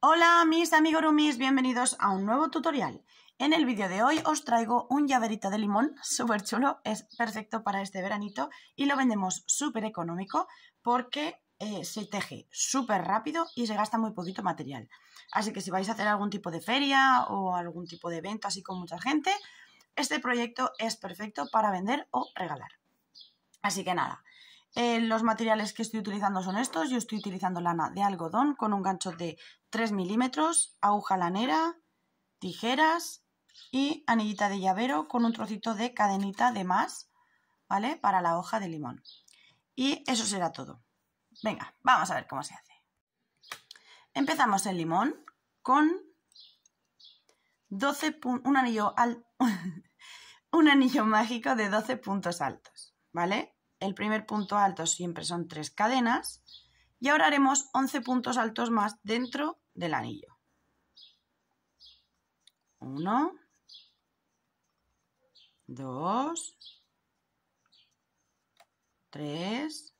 Hola mis amigos rumis, bienvenidos a un nuevo tutorial. En el vídeo de hoy os traigo un llaverito de limón, súper chulo, es perfecto para este veranito y lo vendemos súper económico porque eh, se teje súper rápido y se gasta muy poquito material. Así que si vais a hacer algún tipo de feria o algún tipo de evento así con mucha gente, este proyecto es perfecto para vender o regalar. Así que nada, eh, los materiales que estoy utilizando son estos. Yo estoy utilizando lana de algodón con un gancho de 3 milímetros, aguja lanera, tijeras y anillita de llavero con un trocito de cadenita de más, ¿vale? Para la hoja de limón. Y eso será todo. Venga, vamos a ver cómo se hace. Empezamos el limón con un anillo un anillo mágico de 12 puntos altos, ¿vale? el primer punto alto siempre son tres cadenas y ahora haremos 11 puntos altos más dentro del anillo. 1, 2, 3,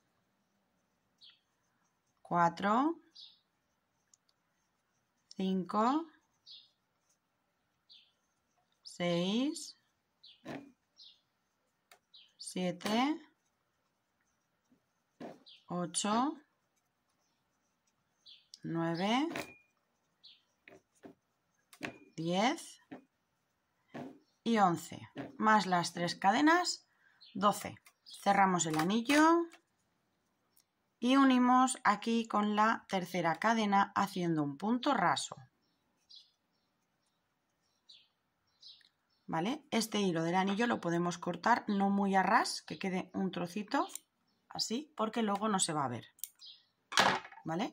4, 5, 6, 7, 8, 9, 10 y 11, más las tres cadenas, 12. Cerramos el anillo y unimos aquí con la tercera cadena haciendo un punto raso. ¿Vale? Este hilo del anillo lo podemos cortar no muy a ras, que quede un trocito así, porque luego no se va a ver. ¿Vale?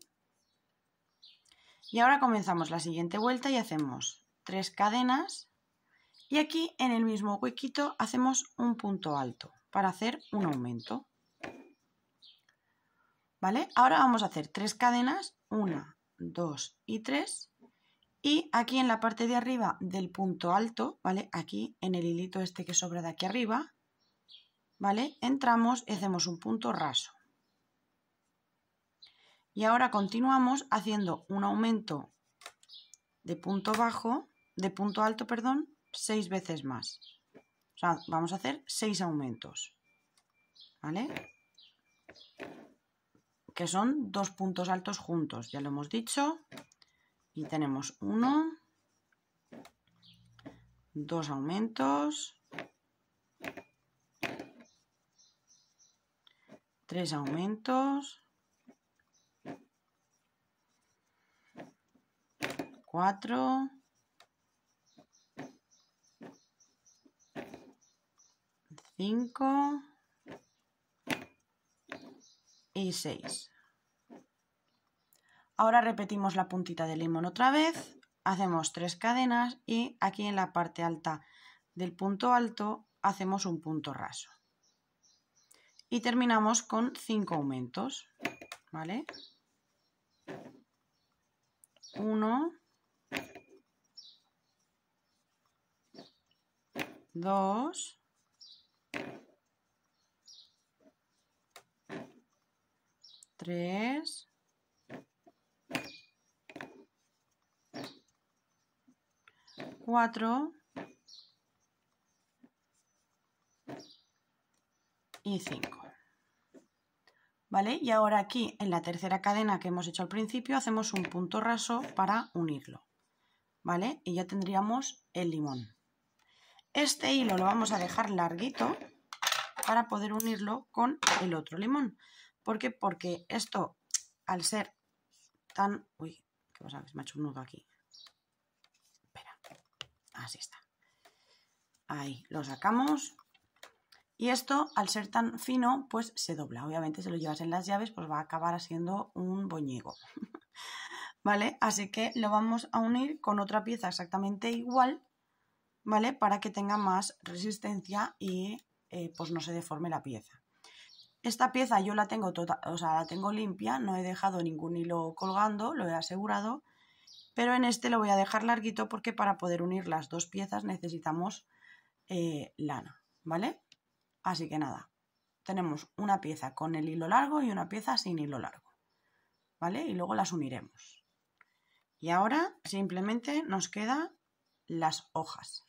Y ahora comenzamos la siguiente vuelta y hacemos tres cadenas y aquí en el mismo huequito hacemos un punto alto para hacer un aumento. ¿Vale? Ahora vamos a hacer tres cadenas, una, dos y tres. Y aquí en la parte de arriba del punto alto, ¿vale? Aquí en el hilito este que sobra de aquí arriba, ¿Vale? Entramos y hacemos un punto raso. Y ahora continuamos haciendo un aumento de punto bajo, de punto alto, perdón, seis veces más. vamos a hacer seis aumentos. ¿Vale? Que son dos puntos altos juntos, ya lo hemos dicho. Y tenemos uno, dos aumentos, tres aumentos, cuatro, cinco y seis. Ahora repetimos la puntita de limón otra vez, hacemos tres cadenas y aquí en la parte alta del punto alto hacemos un punto raso y terminamos con 5 aumentos, ¿vale? 1, 2, 3, 4, y 5. ¿Vale? Y ahora aquí en la tercera cadena que hemos hecho al principio hacemos un punto raso para unirlo. ¿Vale? Y ya tendríamos el limón. Este hilo lo vamos a dejar larguito para poder unirlo con el otro limón. ¿Por qué? Porque esto, al ser tan... Uy, ¿qué pasa? me ha hecho un nudo aquí. Espera. Así está. Ahí, lo sacamos y esto, al ser tan fino, pues se dobla. Obviamente, si lo llevas en las llaves, pues va a acabar haciendo un boñigo. ¿Vale? Así que lo vamos a unir con otra pieza exactamente igual, ¿vale? Para que tenga más resistencia y eh, pues no se deforme la pieza. Esta pieza yo la tengo, toda, o sea, la tengo limpia, no he dejado ningún hilo colgando, lo he asegurado, pero en este lo voy a dejar larguito porque para poder unir las dos piezas necesitamos eh, lana, ¿vale? Así que nada, tenemos una pieza con el hilo largo y una pieza sin hilo largo, ¿vale? Y luego las uniremos. Y ahora simplemente nos quedan las hojas.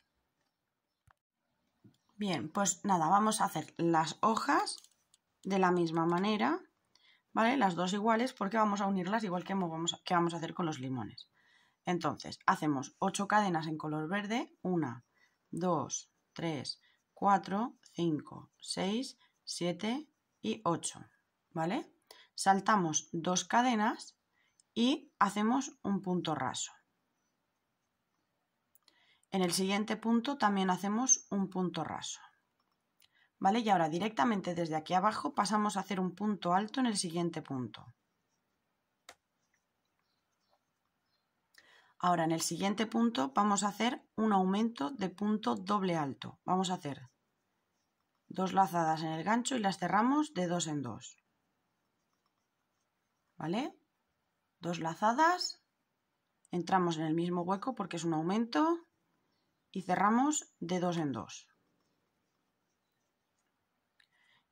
Bien, pues nada, vamos a hacer las hojas de la misma manera, ¿vale? Las dos iguales porque vamos a unirlas igual que vamos a, que vamos a hacer con los limones. Entonces, hacemos ocho cadenas en color verde, 1, 2, 3, 4, 5, 6, 7 y 8, ¿vale? Saltamos dos cadenas y hacemos un punto raso. En el siguiente punto también hacemos un punto raso. ¿Vale? Y ahora directamente desde aquí abajo pasamos a hacer un punto alto en el siguiente punto. Ahora, en el siguiente punto vamos a hacer un aumento de punto doble alto. Vamos a hacer dos lazadas en el gancho y las cerramos de dos en dos. ¿Vale? Dos lazadas, entramos en el mismo hueco porque es un aumento y cerramos de dos en dos.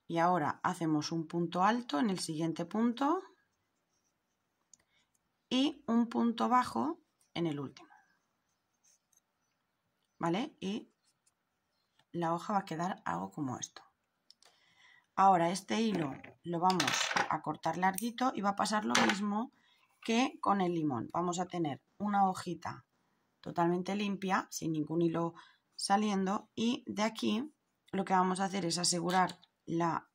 Y ahora hacemos un punto alto en el siguiente punto y un punto bajo en el último. ¿Vale? Y la hoja va a quedar algo como esto. Ahora este hilo lo vamos a cortar larguito y va a pasar lo mismo que con el limón. Vamos a tener una hojita totalmente limpia, sin ningún hilo saliendo y de aquí lo que vamos a hacer es asegurar la,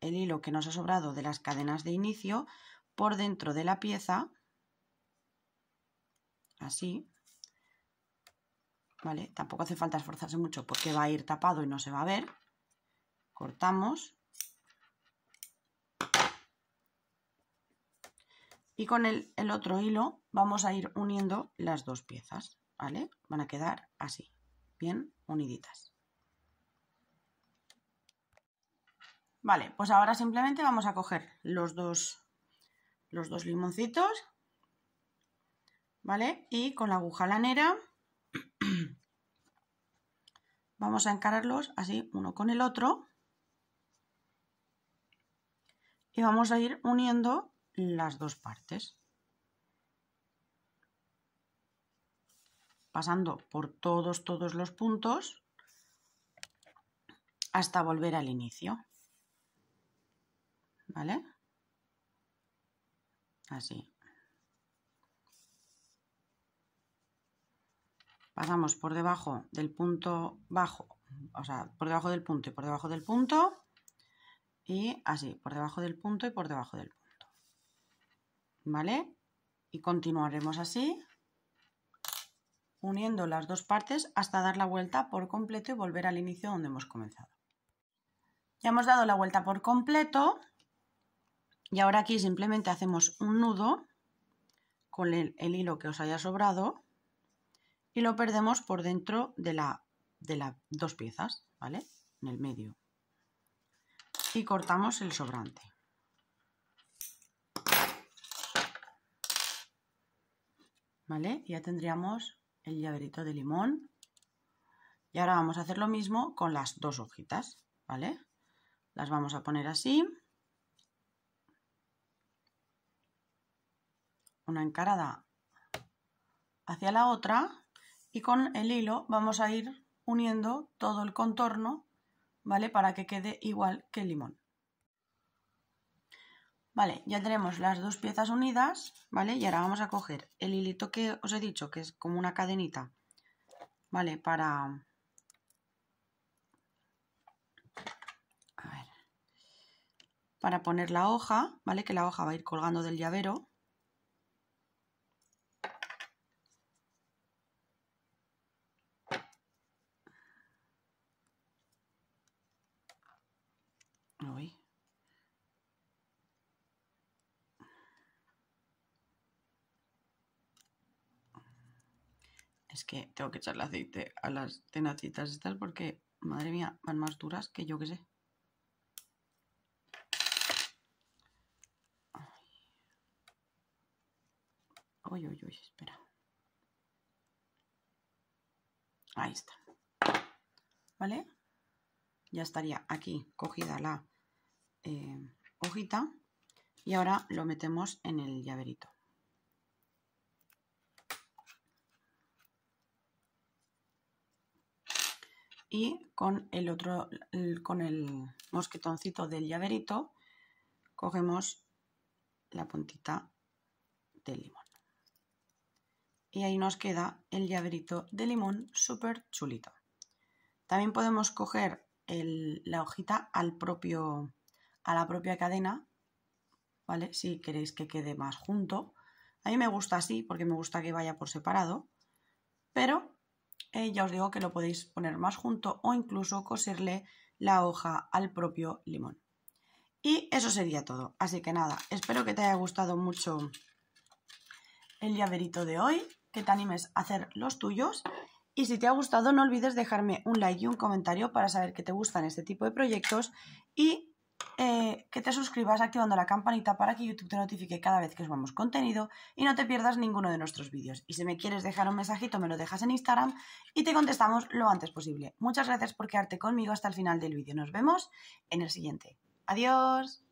el hilo que nos ha sobrado de las cadenas de inicio por dentro de la pieza así. ¿Vale? Tampoco hace falta esforzarse mucho porque va a ir tapado y no se va a ver. Cortamos. Y con el, otro hilo vamos a ir uniendo las dos piezas, ¿vale? Van a quedar así, bien uniditas. Vale, pues ahora simplemente vamos a coger los dos, los dos limoncitos ¿vale? Y con la aguja lanera vamos a encararlos así uno con el otro y vamos a ir uniendo las dos partes. Pasando por todos, todos los puntos hasta volver al inicio. ¿Vale? Así. pasamos por debajo del punto bajo, o sea, por debajo del punto y por debajo del punto, y así, por debajo del punto y por debajo del punto. ¿Vale? Y continuaremos así, uniendo las dos partes hasta dar la vuelta por completo y volver al inicio donde hemos comenzado. Ya hemos dado la vuelta por completo y ahora aquí simplemente hacemos un nudo con el, el hilo que os haya sobrado y lo perdemos por dentro de las de dos piezas, ¿vale? En el medio. Y cortamos el sobrante. ¿Vale? Ya tendríamos el llaverito de limón. Y ahora vamos a hacer lo mismo con las dos hojitas, ¿vale? Las vamos a poner así. Una encarada hacia la otra y con el hilo vamos a ir uniendo todo el contorno, ¿vale? Para que quede igual que el limón. Vale, ya tenemos las dos piezas unidas, ¿vale? Y ahora vamos a coger el hilito que os he dicho, que es como una cadenita, ¿vale? Para... Para poner la hoja, ¿vale? Que la hoja va a ir colgando del llavero. que tengo que echarle aceite a las tenacitas estas porque, madre mía, van más duras que yo que sé. Uy, uy, uy, espera. Ahí está. ¿Vale? Ya estaría aquí cogida la eh, hojita. Y ahora lo metemos en el llaverito. y con el otro, con el mosquetoncito del llaverito, cogemos la puntita del limón. Y ahí nos queda el llaverito de limón súper chulito. También podemos coger la hojita al propio, a la propia cadena, ¿vale? Si queréis que quede más junto. A mí me gusta así porque me gusta que vaya por separado, pero eh, ya os digo que lo podéis poner más junto o incluso coserle la hoja al propio limón. Y eso sería todo. Así que nada, espero que te haya gustado mucho el llaverito de hoy, que te animes a hacer los tuyos. Y si te ha gustado, no olvides dejarme un like y un comentario para saber que te gustan este tipo de proyectos y eh, que te suscribas activando la campanita para que YouTube te notifique cada vez que subamos contenido y no te pierdas ninguno de nuestros vídeos. Y si me quieres dejar un mensajito, me lo dejas en Instagram y te contestamos lo antes posible. Muchas gracias por quedarte conmigo hasta el final del vídeo. Nos vemos en el siguiente. Adiós.